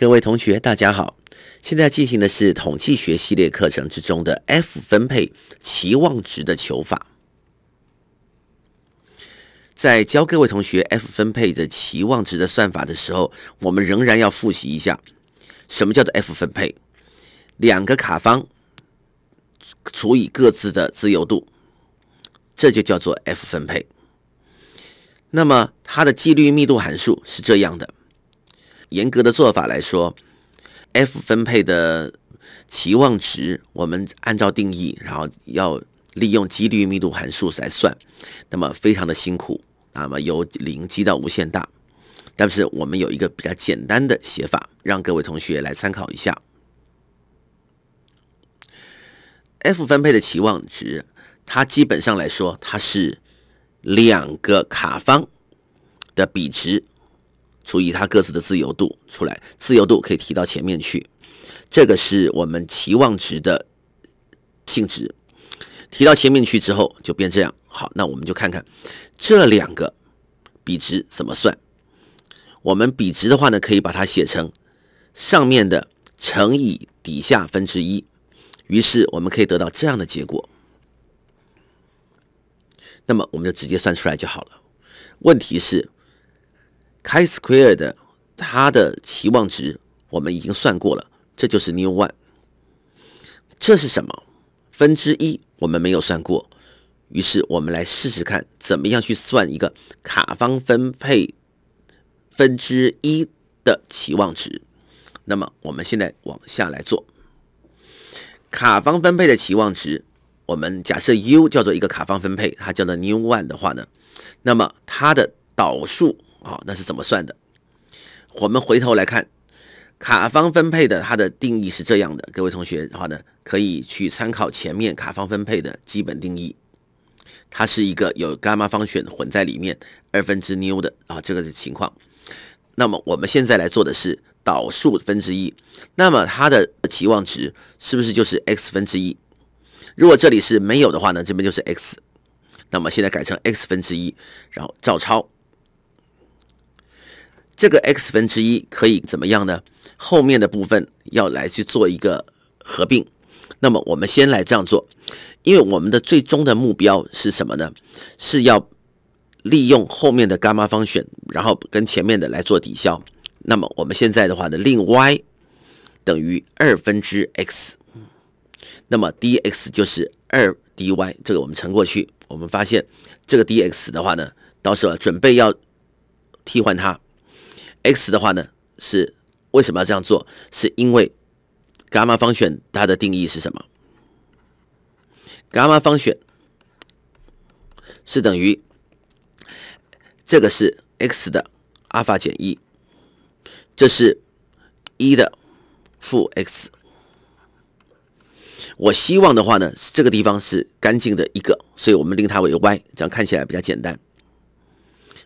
各位同学，大家好！现在进行的是统计学系列课程之中的 F 分配期望值的求法。在教各位同学 F 分配的期望值的算法的时候，我们仍然要复习一下什么叫做 F 分配：两个卡方除以各自的自由度，这就叫做 F 分配。那么它的几率密度函数是这样的。严格的做法来说，F 分配的期望值，我们按照定义，然后要利用几率密度函数来算，那么非常的辛苦，那么由零积到无限大。但是我们有一个比较简单的写法，让各位同学来参考一下。F 分配的期望值，它基本上来说，它是两个卡方的比值。除以它各自的自由度出来，自由度可以提到前面去，这个是我们期望值的性质，提到前面去之后就变这样。好，那我们就看看这两个比值怎么算。我们比值的话呢，可以把它写成上面的乘以底下分之一，于是我们可以得到这样的结果。那么我们就直接算出来就好了。问题是。h i square 的它的期望值我们已经算过了，这就是 New one。这是什么？分之一我们没有算过，于是我们来试试看怎么样去算一个卡方分配分之一的期望值。那么我们现在往下来做卡方分配的期望值。我们假设 U 叫做一个卡方分配，它叫做 New one 的话呢，那么它的导数。好，那是怎么算的？我们回头来看卡方分配的，它的定义是这样的。各位同学的话呢，可以去参考前面卡方分配的基本定义。它是一个有伽马方选混在里面二分之纽的啊，这个情况。那么我们现在来做的是导数分之一，那么它的期望值是不是就是 x 分之一？如果这里是没有的话呢，这边就是 x。那么现在改成 x 分之一，然后照抄。这个 x 分之一可以怎么样呢？后面的部分要来去做一个合并。那么我们先来这样做，因为我们的最终的目标是什么呢？是要利用后面的伽马方选，然后跟前面的来做抵消。那么我们现在的话呢，令 y 等于二分之 x，那么 dx 就是二 dy，这个我们乘过去，我们发现这个 dx 的话呢，到时候准备要替换它。x 的话呢是为什么要这样做？是因为伽马方选它的定义是什么？伽马方选是等于这个是 x 的阿尔法减一，这是一的负 x。我希望的话呢，是这个地方是干净的一个，所以我们令它为 y，这样看起来比较简单。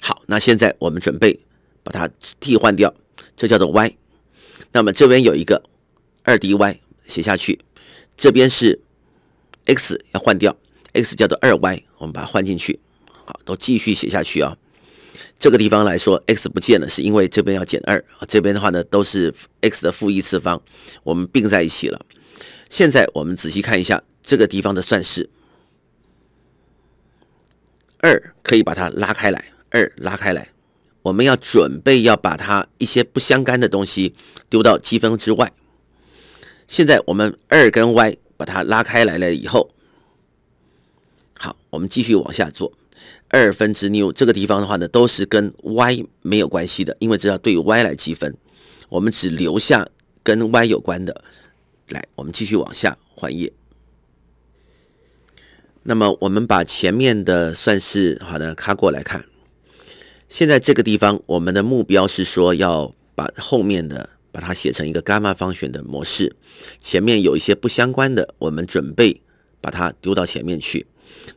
好，那现在我们准备。把它替换掉，这叫做 y。那么这边有一个二 dy 写下去，这边是 x 要换掉，x 叫做二 y，我们把它换进去。好，都继续写下去啊。这个地方来说 x 不见了，是因为这边要减二，这边的话呢都是 x 的负一次方，我们并在一起了。现在我们仔细看一下这个地方的算式，二可以把它拉开来，二拉开来。我们要准备要把它一些不相干的东西丢到积分之外。现在我们二跟 y 把它拉开来了以后，好，我们继续往下做二分之 new 这个地方的话呢，都是跟 y 没有关系的，因为只要对 y 来积分，我们只留下跟 y 有关的。来，我们继续往下换页。那么我们把前面的算式好的卡过来看。现在这个地方，我们的目标是说要把后面的把它写成一个伽马方选的模式。前面有一些不相关的，我们准备把它丢到前面去。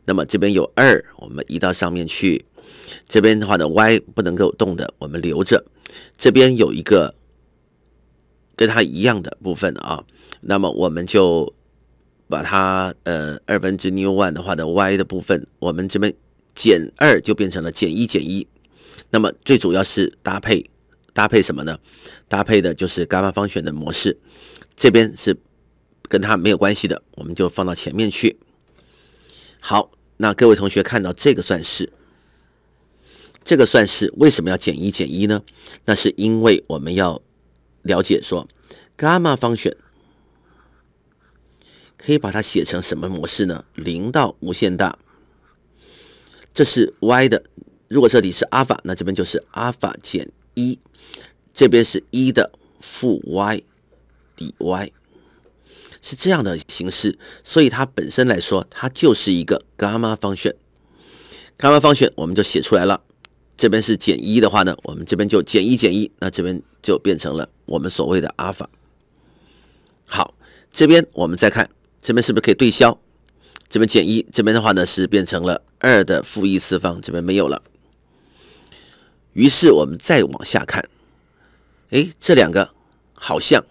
那么这边有二，我们移到上面去。这边的话呢 y 不能够动的，我们留着。这边有一个跟它一样的部分啊，那么我们就把它呃二分之 new one 的话的 y 的部分，我们这边减二就变成了减一减一。那么最主要是搭配，搭配什么呢？搭配的就是伽马方选的模式，这边是跟它没有关系的，我们就放到前面去。好，那各位同学看到这个算式，这个算式为什么要减一减一呢？那是因为我们要了解说伽马方选可以把它写成什么模式呢？零到无限大，这是 y 的。如果这里是阿尔法，那这边就是阿尔法减一，这边是一的负 y d y，是这样的形式，所以它本身来说，它就是一个伽马方选。伽马方选我们就写出来了。这边是减一的话呢，我们这边就减一减一，那这边就变成了我们所谓的阿尔法。好，这边我们再看，这边是不是可以对消？这边减一，这边的话呢是变成了二的负一次方，这边没有了。于是我们再往下看，哎，这两个好像。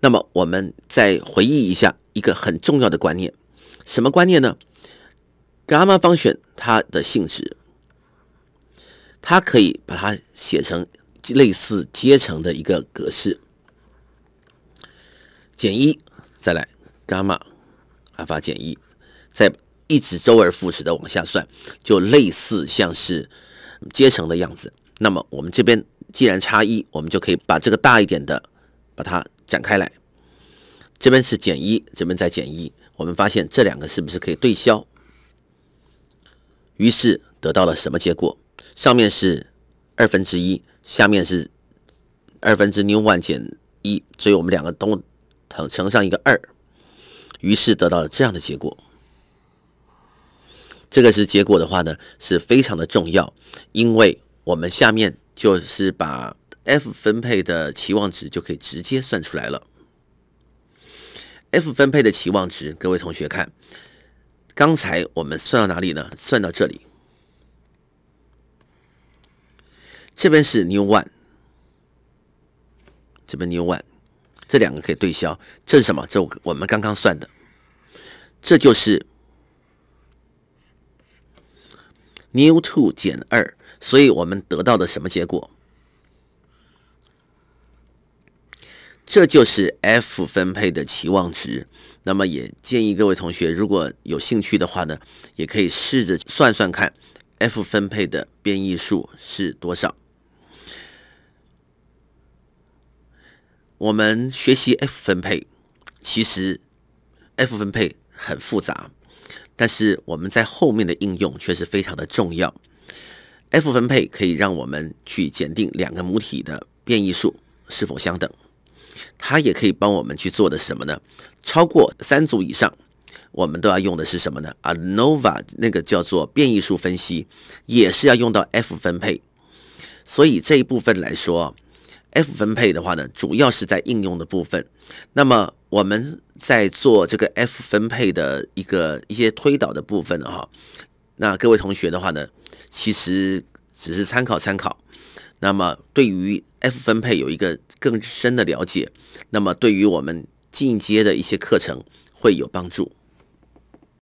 那么我们再回忆一下一个很重要的观念，什么观念呢？伽马方选它的性质，它可以把它写成类似阶乘的一个格式，减一，再来伽马，阿尔法减一，再一直周而复始的往下算，就类似像是。阶乘的样子，那么我们这边既然差一，我们就可以把这个大一点的，把它展开来。这边是减一，这边再减一，我们发现这两个是不是可以对消？于是得到了什么结果？上面是二分之一，下面是二分之 n e w one 减一，所以我们两个都乘上一个二，于是得到了这样的结果。这个是结果的话呢，是非常的重要，因为我们下面就是把 F 分配的期望值就可以直接算出来了。F 分配的期望值，各位同学看，刚才我们算到哪里呢？算到这里，这边是 New One，这边 New One，这两个可以对消，这是什么？这我们刚刚算的，这就是。new two 减二，所以我们得到的什么结果？这就是 F 分配的期望值。那么也建议各位同学，如果有兴趣的话呢，也可以试着算算看，F 分配的变异数是多少。我们学习 F 分配，其实 F 分配很复杂。但是我们在后面的应用却是非常的重要。F 分配可以让我们去检定两个母体的变异数是否相等，它也可以帮我们去做的是什么呢？超过三组以上，我们都要用的是什么呢？ANOVA 那个叫做变异数分析，也是要用到 F 分配。所以这一部分来说，F 分配的话呢，主要是在应用的部分。那么，我们在做这个 F 分配的一个一些推导的部分的哈，那各位同学的话呢，其实只是参考参考。那么对于 F 分配有一个更深的了解，那么对于我们进阶的一些课程会有帮助。